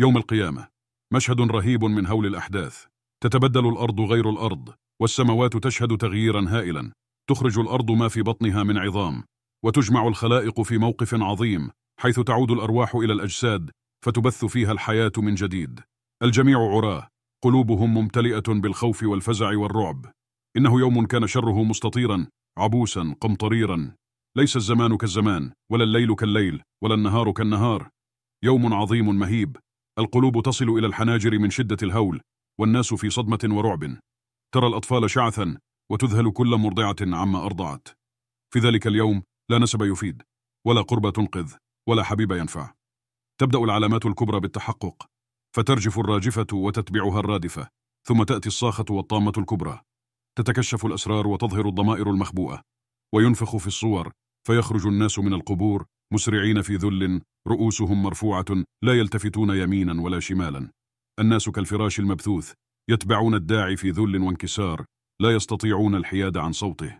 يوم القيامة مشهد رهيب من هول الأحداث تتبدل الأرض غير الأرض والسماوات تشهد تغييرا هائلا تخرج الأرض ما في بطنها من عظام وتجمع الخلائق في موقف عظيم حيث تعود الأرواح إلى الأجساد فتبث فيها الحياة من جديد الجميع عراه قلوبهم ممتلئة بالخوف والفزع والرعب إنه يوم كان شره مستطيرا عبوسا قمطريرا ليس الزمان كالزمان ولا الليل كالليل ولا النهار كالنهار يوم عظيم مهيب القلوب تصل إلى الحناجر من شدة الهول والناس في صدمة ورعب ترى الأطفال شعثا وتذهل كل مرضعة عما أرضعت في ذلك اليوم لا نسب يفيد ولا قربة تنقذ ولا حبيب ينفع تبدأ العلامات الكبرى بالتحقق فترجف الراجفة وتتبعها الرادفة ثم تأتي الصاخة والطامة الكبرى تتكشف الأسرار وتظهر الضمائر المخبوءة وينفخ في الصور فيخرج الناس من القبور مسرعين في ذل رؤوسهم مرفوعة لا يلتفتون يمينا ولا شمالا الناس كالفراش المبثوث يتبعون الداعي في ذل وانكسار لا يستطيعون الحياد عن صوته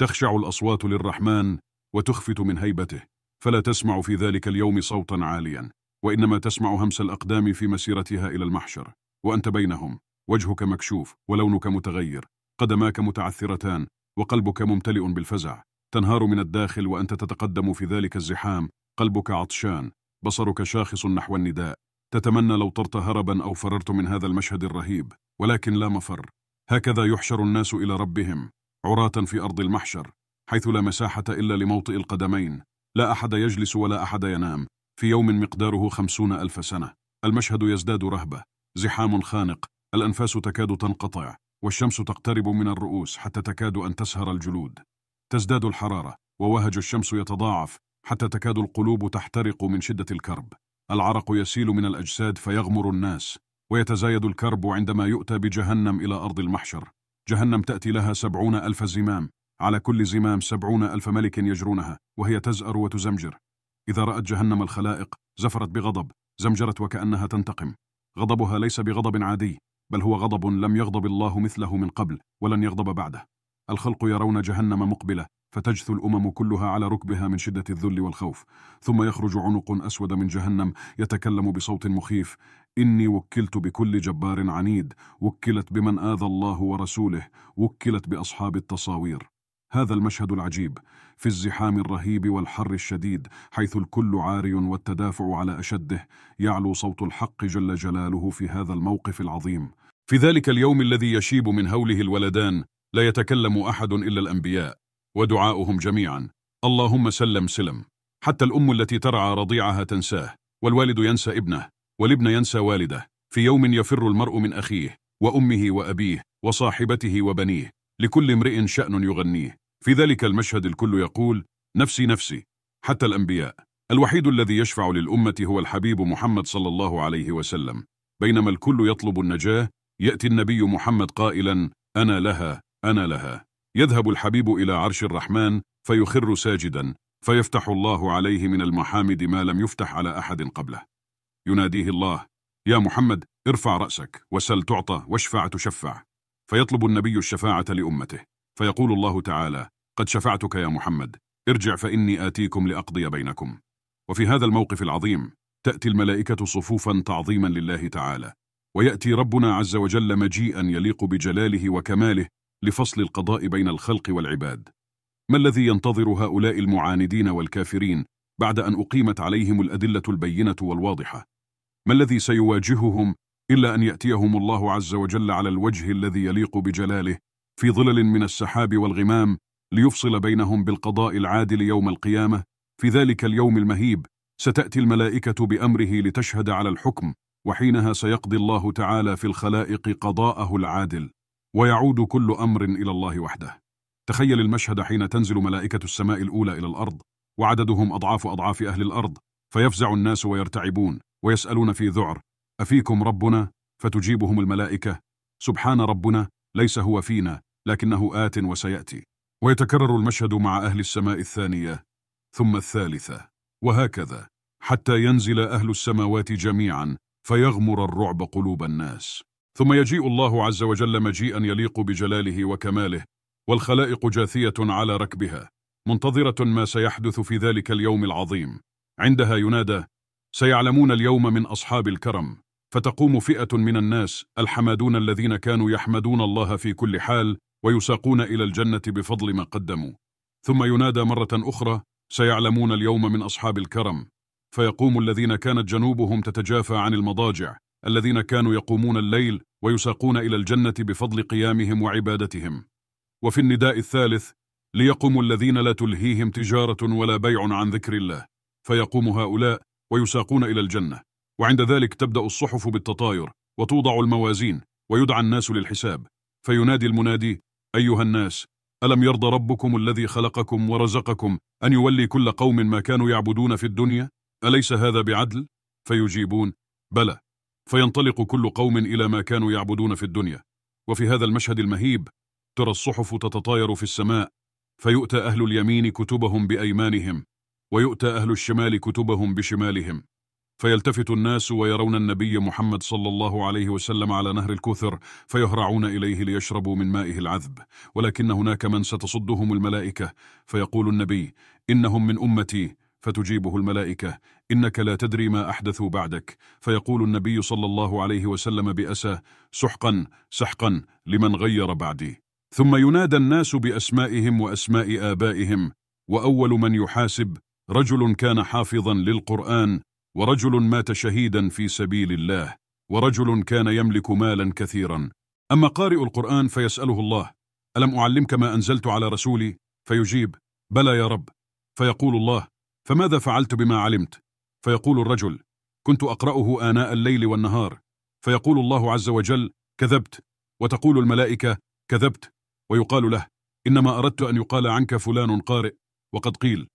تخشع الأصوات للرحمن وتخفت من هيبته فلا تسمع في ذلك اليوم صوتا عاليا وإنما تسمع همس الأقدام في مسيرتها إلى المحشر وأنت بينهم وجهك مكشوف ولونك متغير قدماك متعثرتان وقلبك ممتلئ بالفزع تنهار من الداخل وأنت تتقدم في ذلك الزحام قلبك عطشان بصرك شاخص نحو النداء تتمنى لو طرت هربا أو فررت من هذا المشهد الرهيب ولكن لا مفر هكذا يحشر الناس إلى ربهم عراة في أرض المحشر حيث لا مساحة إلا لموطئ القدمين لا أحد يجلس ولا أحد ينام في يوم مقداره خمسون ألف سنة المشهد يزداد رهبة زحام خانق الأنفاس تكاد تنقطع والشمس تقترب من الرؤوس حتى تكاد أن تسهر الجلود تزداد الحرارة ووهج الشمس يتضاعف حتى تكاد القلوب تحترق من شدة الكرب العرق يسيل من الأجساد فيغمر الناس ويتزايد الكرب عندما يؤتى بجهنم إلى أرض المحشر جهنم تأتي لها سبعون ألف زمام على كل زمام سبعون ألف ملك يجرونها وهي تزأر وتزمجر إذا رأت جهنم الخلائق زفرت بغضب زمجرت وكأنها تنتقم غضبها ليس بغضب عادي بل هو غضب لم يغضب الله مثله من قبل ولن يغضب بعده الخلق يرون جهنم مقبلة فتجثو الأمم كلها على ركبها من شدة الذل والخوف ثم يخرج عنق أسود من جهنم يتكلم بصوت مخيف إني وكلت بكل جبار عنيد وكلت بمن آذى الله ورسوله وكلت بأصحاب التصاوير هذا المشهد العجيب في الزحام الرهيب والحر الشديد حيث الكل عاري والتدافع على أشده يعلو صوت الحق جل جلاله في هذا الموقف العظيم في ذلك اليوم الذي يشيب من هوله الولدان لا يتكلم أحد إلا الأنبياء ودعاؤهم جميعا اللهم سلم سلم حتى الأم التي ترعى رضيعها تنساه والوالد ينسى ابنه والابن ينسى والده في يوم يفر المرء من أخيه وأمه وأبيه وصاحبته وبنيه لكل امرئ شأن يغنيه في ذلك المشهد الكل يقول نفسي نفسي حتى الأنبياء الوحيد الذي يشفع للأمة هو الحبيب محمد صلى الله عليه وسلم بينما الكل يطلب النجاة يأتي النبي محمد قائلا أنا لها أنا لها يذهب الحبيب إلى عرش الرحمن فيخر ساجدا فيفتح الله عليه من المحامد ما لم يفتح على أحد قبله يناديه الله يا محمد ارفع رأسك وسل تعطى واشفع تشفع فيطلب النبي الشفاعة لأمته فيقول الله تعالى قد شفعتك يا محمد ارجع فإني آتيكم لأقضي بينكم وفي هذا الموقف العظيم تأتي الملائكة صفوفا تعظيما لله تعالى ويأتي ربنا عز وجل مجيئا يليق بجلاله وكماله لفصل القضاء بين الخلق والعباد ما الذي ينتظر هؤلاء المعاندين والكافرين بعد أن أقيمت عليهم الأدلة البينة والواضحة ما الذي سيواجههم إلا أن يأتيهم الله عز وجل على الوجه الذي يليق بجلاله في ظلل من السحاب والغمام ليفصل بينهم بالقضاء العادل يوم القيامة في ذلك اليوم المهيب ستأتي الملائكة بأمره لتشهد على الحكم وحينها سيقضي الله تعالى في الخلائق قضاءه العادل ويعود كل أمر إلى الله وحده تخيل المشهد حين تنزل ملائكة السماء الأولى إلى الأرض وعددهم أضعاف أضعاف أهل الأرض فيفزع الناس ويرتعبون ويسألون في ذعر أفيكم ربنا فتجيبهم الملائكة سبحان ربنا ليس هو فينا لكنه آت وسيأتي ويتكرر المشهد مع أهل السماء الثانية ثم الثالثة وهكذا حتى ينزل أهل السماوات جميعا فيغمر الرعب قلوب الناس ثم يجيء الله عز وجل مجيئا يليق بجلاله وكماله والخلائق جاثية على ركبها منتظرة ما سيحدث في ذلك اليوم العظيم عندها ينادى سيعلمون اليوم من أصحاب الكرم فتقوم فئة من الناس الحمادون الذين كانوا يحمدون الله في كل حال ويساقون إلى الجنة بفضل ما قدموا ثم ينادى مرة أخرى سيعلمون اليوم من أصحاب الكرم فيقوم الذين كانت جنوبهم تتجافى عن المضاجع الذين كانوا يقومون الليل ويساقون إلى الجنة بفضل قيامهم وعبادتهم وفي النداء الثالث ليقوم الذين لا تلهيهم تجارة ولا بيع عن ذكر الله فيقوم هؤلاء ويساقون إلى الجنة وعند ذلك تبدأ الصحف بالتطاير وتوضع الموازين ويدعى الناس للحساب فينادي المنادي أيها الناس ألم يرضى ربكم الذي خلقكم ورزقكم أن يولي كل قوم ما كانوا يعبدون في الدنيا أليس هذا بعدل؟ فيجيبون بلى فينطلق كل قوم إلى ما كانوا يعبدون في الدنيا وفي هذا المشهد المهيب ترى الصحف تتطاير في السماء فيؤتى أهل اليمين كتبهم بأيمانهم ويؤتى أهل الشمال كتبهم بشمالهم فيلتفت الناس ويرون النبي محمد صلى الله عليه وسلم على نهر الكوثر فيهرعون إليه ليشربوا من مائه العذب ولكن هناك من ستصدهم الملائكة فيقول النبي إنهم من أمتي فتجيبه الملائكة إنك لا تدري ما أحدث بعدك فيقول النبي صلى الله عليه وسلم بأسى سحقا سحقا لمن غير بعدي ثم ينادى الناس بأسمائهم وأسماء آبائهم وأول من يحاسب رجل كان حافظا للقرآن ورجل مات شهيدا في سبيل الله ورجل كان يملك مالا كثيرا أما قارئ القرآن فيسأله الله ألم أعلمك ما أنزلت على رسولي؟ فيجيب بلى يا رب فيقول الله فماذا فعلت بما علمت؟ فيقول الرجل كنت أقرأه آناء الليل والنهار فيقول الله عز وجل كذبت وتقول الملائكة كذبت ويقال له إنما أردت أن يقال عنك فلان قارئ وقد قيل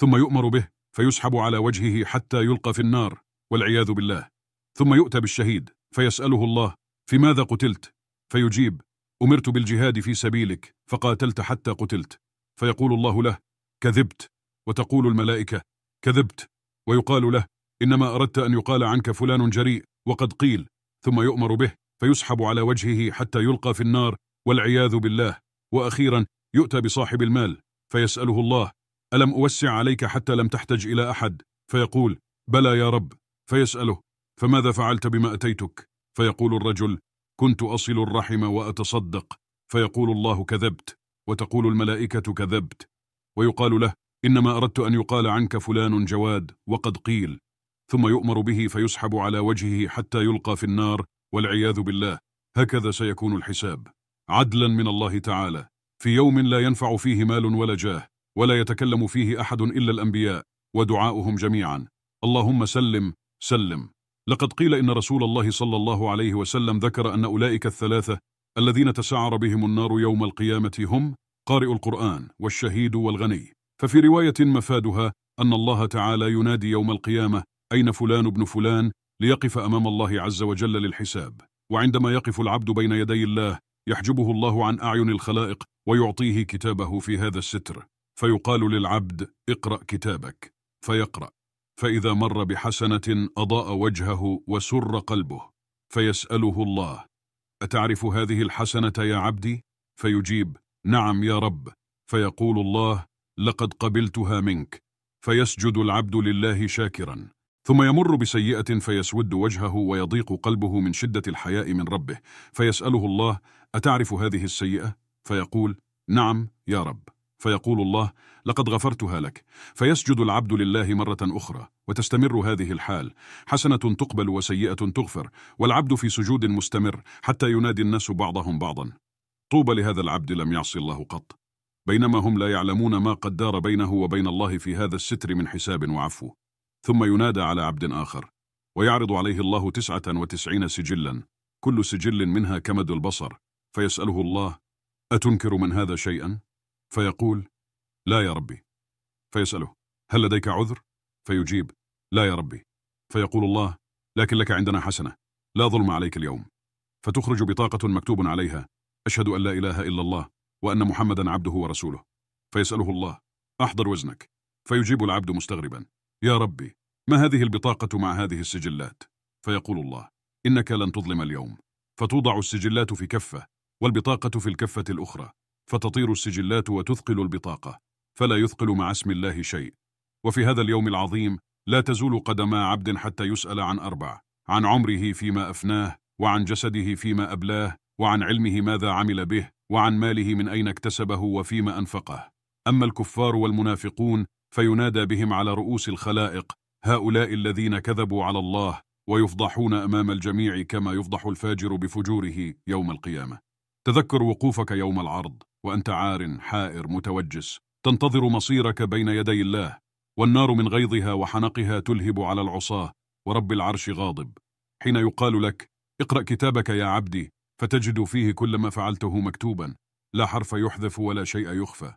ثم يؤمر به فيسحب على وجهه حتى يلقى في النار والعياذ بالله ثم يؤتى بالشهيد فيسأله الله في ماذا قتلت؟ فيجيب أمرت بالجهاد في سبيلك فقاتلت حتى قتلت فيقول الله له كذبت وتقول الملائكة كذبت ويقال له إنما أردت أن يقال عنك فلان جريء وقد قيل ثم يؤمر به فيسحب على وجهه حتى يلقى في النار والعياذ بالله وأخيرا يؤتى بصاحب المال فيسأله الله ألم أوسع عليك حتى لم تحتج إلى أحد فيقول بلى يا رب فيسأله فماذا فعلت بما أتيتك فيقول الرجل كنت أصل الرحم وأتصدق فيقول الله كذبت وتقول الملائكة كذبت ويقال له إنما أردت أن يقال عنك فلان جواد وقد قيل ثم يؤمر به فيسحب على وجهه حتى يلقى في النار والعياذ بالله هكذا سيكون الحساب عدلا من الله تعالى في يوم لا ينفع فيه مال ولا جاه ولا يتكلم فيه أحد إلا الأنبياء ودعاؤهم جميعا اللهم سلم سلم لقد قيل إن رسول الله صلى الله عليه وسلم ذكر أن أولئك الثلاثة الذين تسعر بهم النار يوم القيامة هم قارئ القرآن والشهيد والغني ففي رواية مفادها أن الله تعالى ينادي يوم القيامة أين فلان ابن فلان ليقف أمام الله عز وجل للحساب وعندما يقف العبد بين يدي الله يحجبه الله عن أعين الخلائق ويعطيه كتابه في هذا الستر فيقال للعبد اقرأ كتابك فيقرأ فإذا مر بحسنة أضاء وجهه وسر قلبه فيسأله الله أتعرف هذه الحسنة يا عبدي؟ فيجيب نعم يا رب فيقول الله لقد قبلتها منك فيسجد العبد لله شاكرا ثم يمر بسيئة فيسود وجهه ويضيق قلبه من شدة الحياء من ربه فيسأله الله أتعرف هذه السيئة؟ فيقول نعم يا رب فيقول الله لقد غفرتها لك فيسجد العبد لله مرة أخرى وتستمر هذه الحال حسنة تقبل وسيئة تغفر والعبد في سجود مستمر حتى ينادي الناس بعضهم بعضا طوبى لهذا العبد لم يعصي الله قط بينما هم لا يعلمون ما قد دار بينه وبين الله في هذا الستر من حساب وعفو ثم ينادى على عبد آخر ويعرض عليه الله تسعة وتسعين سجلا كل سجل منها كمد البصر فيسأله الله أتنكر من هذا شيئا؟ فيقول لا يا ربي فيسأله هل لديك عذر؟ فيجيب لا يا ربي فيقول الله لكن لك عندنا حسنة لا ظلم عليك اليوم فتخرج بطاقة مكتوب عليها أشهد أن لا إله إلا الله وأن محمدا عبده ورسوله فيسأله الله أحضر وزنك فيجيب العبد مستغربا يا ربي ما هذه البطاقة مع هذه السجلات فيقول الله إنك لن تظلم اليوم فتوضع السجلات في كفة والبطاقة في الكفة الأخرى فتطير السجلات وتثقل البطاقة فلا يثقل مع اسم الله شيء وفي هذا اليوم العظيم لا تزول قدما عبد حتى يسأل عن أربع عن عمره فيما أفناه وعن جسده فيما أبلاه وعن علمه ماذا عمل به وعن ماله من أين اكتسبه وفيما أنفقه أما الكفار والمنافقون فينادى بهم على رؤوس الخلائق هؤلاء الذين كذبوا على الله ويفضحون أمام الجميع كما يفضح الفاجر بفجوره يوم القيامة تذكر وقوفك يوم العرض وأنت عار حائر متوجس تنتظر مصيرك بين يدي الله والنار من غيظها وحنقها تلهب على العصاة ورب العرش غاضب حين يقال لك اقرأ كتابك يا عبدي فتجد فيه كل ما فعلته مكتوبا لا حرف يحذف ولا شيء يخفى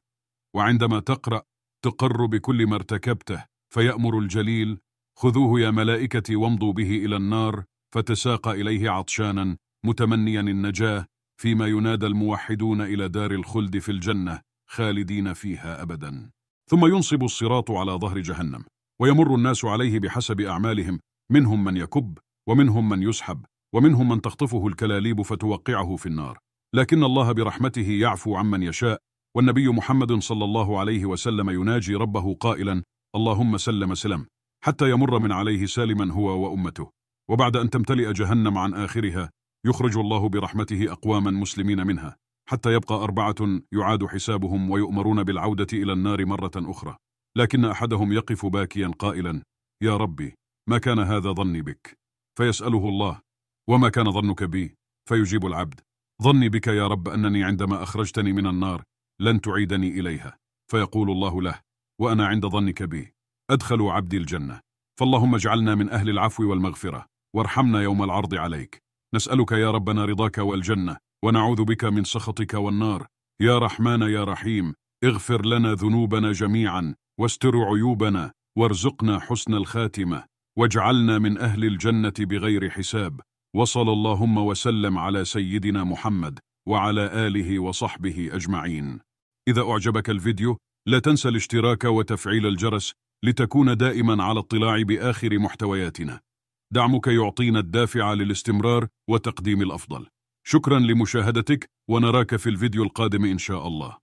وعندما تقرأ تقر بكل ما ارتكبته فيأمر الجليل خذوه يا ملائكتي وامضوا به إلى النار فتساق إليه عطشانا متمنيا النجاة فيما ينادى الموحدون إلى دار الخلد في الجنة خالدين فيها أبدا ثم ينصب الصراط على ظهر جهنم ويمر الناس عليه بحسب أعمالهم منهم من يكب ومنهم من يسحب ومنهم من تخطفه الكلاليب فتوقعه في النار لكن الله برحمته يعفو عمن يشاء والنبي محمد صلى الله عليه وسلم يناجي ربه قائلا اللهم سلم سلم حتى يمر من عليه سالما هو وأمته وبعد أن تمتلئ جهنم عن آخرها يخرج الله برحمته أقواما مسلمين منها حتى يبقى أربعة يعاد حسابهم ويؤمرون بالعودة إلى النار مرة أخرى لكن أحدهم يقف باكيا قائلا يا ربي ما كان هذا ظني بك فيسأله الله وما كان ظنك بي فيجيب العبد ظني بك يا رب أنني عندما أخرجتني من النار لن تعيدني إليها فيقول الله له وأنا عند ظنك بي أدخل عبدي الجنة فاللهم اجعلنا من أهل العفو والمغفرة وارحمنا يوم العرض عليك نسألك يا ربنا رضاك والجنة ونعوذ بك من سخطك والنار يا رحمن يا رحيم اغفر لنا ذنوبنا جميعا واستر عيوبنا وارزقنا حسن الخاتمة واجعلنا من أهل الجنة بغير حساب وصلى اللهم وسلم على سيدنا محمد وعلى آله وصحبه أجمعين إذا أعجبك الفيديو لا تنسى الاشتراك وتفعيل الجرس لتكون دائما على اطلاع بآخر محتوياتنا دعمك يعطينا الدافع للاستمرار وتقديم الأفضل شكرا لمشاهدتك ونراك في الفيديو القادم إن شاء الله